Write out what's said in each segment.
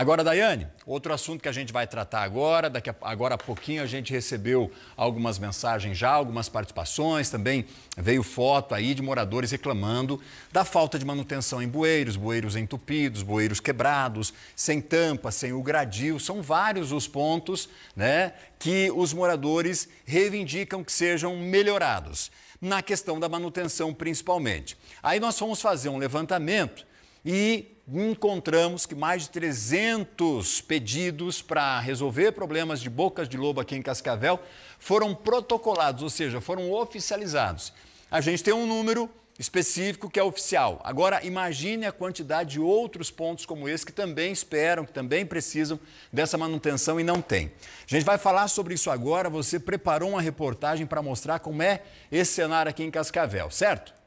Agora, Daiane, outro assunto que a gente vai tratar agora, daqui a, agora a pouquinho a gente recebeu algumas mensagens já, algumas participações, também veio foto aí de moradores reclamando da falta de manutenção em bueiros, bueiros entupidos, bueiros quebrados, sem tampa, sem o gradil, são vários os pontos, né, que os moradores reivindicam que sejam melhorados, na questão da manutenção principalmente. Aí nós fomos fazer um levantamento e encontramos que mais de 300 pedidos para resolver problemas de bocas de lobo aqui em Cascavel foram protocolados, ou seja, foram oficializados. A gente tem um número específico que é oficial. Agora, imagine a quantidade de outros pontos como esse que também esperam, que também precisam dessa manutenção e não tem. A gente vai falar sobre isso agora. Você preparou uma reportagem para mostrar como é esse cenário aqui em Cascavel, certo?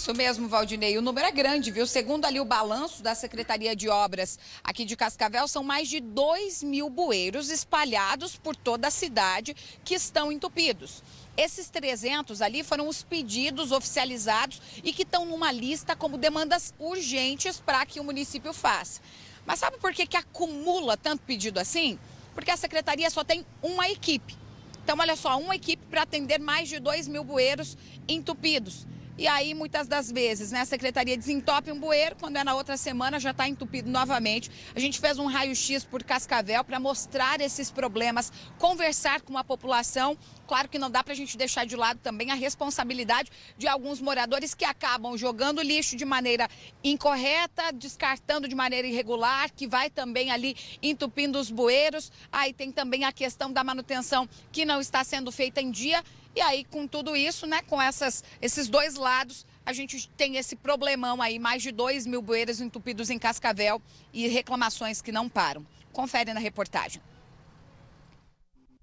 Isso mesmo, Valdinei. O número é grande, viu? Segundo ali o balanço da Secretaria de Obras aqui de Cascavel, são mais de 2 mil bueiros espalhados por toda a cidade que estão entupidos. Esses 300 ali foram os pedidos oficializados e que estão numa lista como demandas urgentes para que o município faça. Mas sabe por que, que acumula tanto pedido assim? Porque a secretaria só tem uma equipe. Então, olha só, uma equipe para atender mais de 2 mil bueiros entupidos. E aí, muitas das vezes, né, a secretaria desentope um bueiro, quando é na outra semana já está entupido novamente. A gente fez um raio-x por Cascavel para mostrar esses problemas, conversar com a população claro que não dá para a gente deixar de lado também a responsabilidade de alguns moradores que acabam jogando lixo de maneira incorreta, descartando de maneira irregular, que vai também ali entupindo os bueiros. Aí tem também a questão da manutenção que não está sendo feita em dia. E aí, com tudo isso, né, com essas, esses dois lados, a gente tem esse problemão aí, mais de 2 mil bueiros entupidos em Cascavel e reclamações que não param. Confere na reportagem.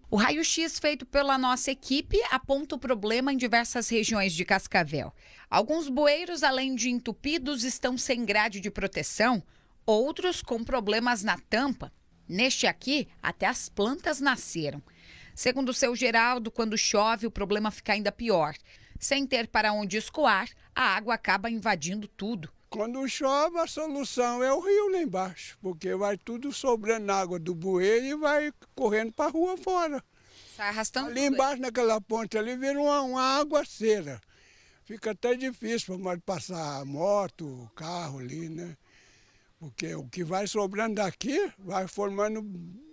O raio-x feito pela nossa equipe aponta o problema em diversas regiões de Cascavel. Alguns bueiros, além de entupidos, estão sem grade de proteção, outros com problemas na tampa. Neste aqui, até as plantas nasceram. Segundo o seu Geraldo, quando chove, o problema fica ainda pior. Sem ter para onde escoar, a água acaba invadindo tudo. Quando chove, a solução é o rio lá embaixo, porque vai tudo sobrando água do bueiro e vai correndo para a rua fora. Sai arrastando Ali embaixo, naquela ponte ali, vira uma, uma cera. Fica até difícil para passar moto, carro ali, né? Porque o que vai sobrando daqui vai formando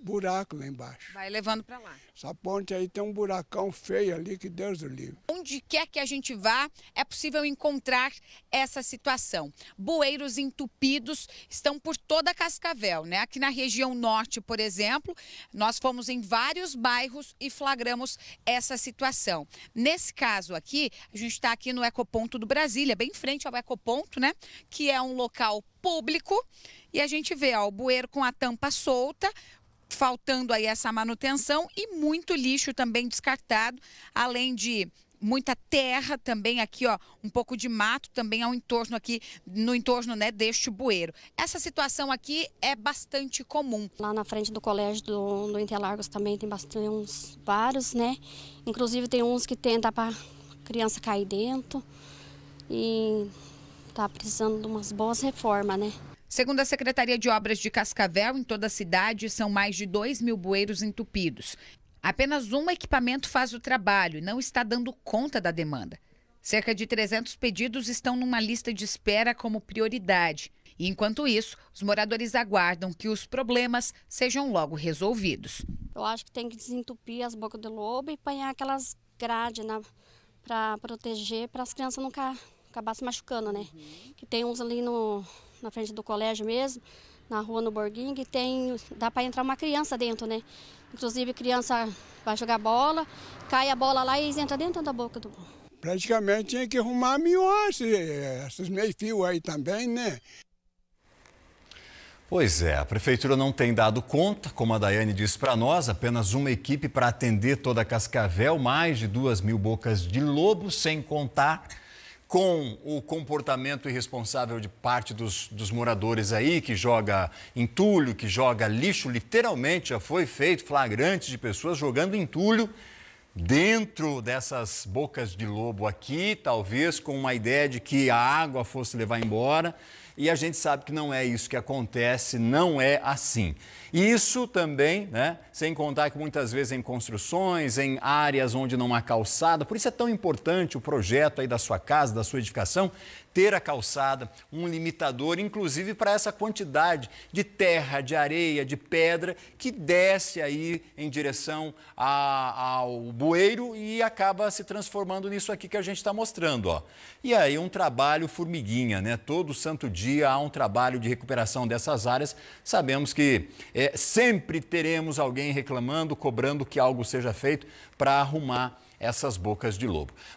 buraco lá embaixo. Vai levando para lá. Essa ponte aí tem um buracão feio ali que Deus o livre. Onde quer que a gente vá, é possível encontrar essa situação. Bueiros entupidos estão por toda Cascavel, né? Aqui na região norte, por exemplo, nós fomos em vários bairros e flagramos essa situação. Nesse caso aqui, a gente está aqui no Ecoponto do Brasília, bem frente ao Ecoponto, né? Que é um local público e a gente vê ó, o bueiro com a tampa solta, faltando aí essa manutenção e muito lixo também descartado, além de muita terra também aqui, ó, um pouco de mato também ao entorno aqui, no entorno, né, deste bueiro. Essa situação aqui é bastante comum. Lá na frente do colégio do, do Interlagos também tem bastante uns vários, né? Inclusive tem uns que tenta para criança cair dentro e Está precisando de umas boas reformas, né? Segundo a Secretaria de Obras de Cascavel, em toda a cidade são mais de 2 mil bueiros entupidos. Apenas um equipamento faz o trabalho e não está dando conta da demanda. Cerca de 300 pedidos estão numa lista de espera como prioridade. E, enquanto isso, os moradores aguardam que os problemas sejam logo resolvidos. Eu acho que tem que desentupir as bocas do lobo e apanhar aquelas grades né, para proteger, para as crianças não, ca acabar se machucando, né? Uhum. Que tem uns ali no, na frente do colégio mesmo, na rua no Borguinho, que tem. dá para entrar uma criança dentro, né? Inclusive criança vai jogar bola, cai a bola lá e entra dentro da boca do Praticamente tinha que arrumar melhor esses meio fios aí também, né? Pois é, a prefeitura não tem dado conta, como a Daiane disse para nós, apenas uma equipe para atender toda a Cascavel, mais de duas mil bocas de lobo, sem contar com o comportamento irresponsável de parte dos, dos, moradores aí, que joga entulho, que joga lixo, literalmente já foi feito flagrante de pessoas jogando entulho dentro dessas bocas de lobo aqui, talvez com uma ideia de que a água fosse levar embora e a gente sabe que não é isso que acontece, não é assim. Isso também, né, sem contar que muitas vezes em construções, em áreas onde não há calçada, por isso é tão importante o projeto aí da sua casa, da sua edificação, ter a calçada, um limitador, inclusive para essa quantidade de terra, de areia, de pedra que desce aí em direção a, ao bueiro e acaba se transformando nisso aqui que a gente está mostrando, ó. E aí um trabalho formiguinha, né? Todo santo dia dia há um trabalho de recuperação dessas áreas. Sabemos que é, sempre teremos alguém reclamando, cobrando que algo seja feito para arrumar essas bocas de lobo.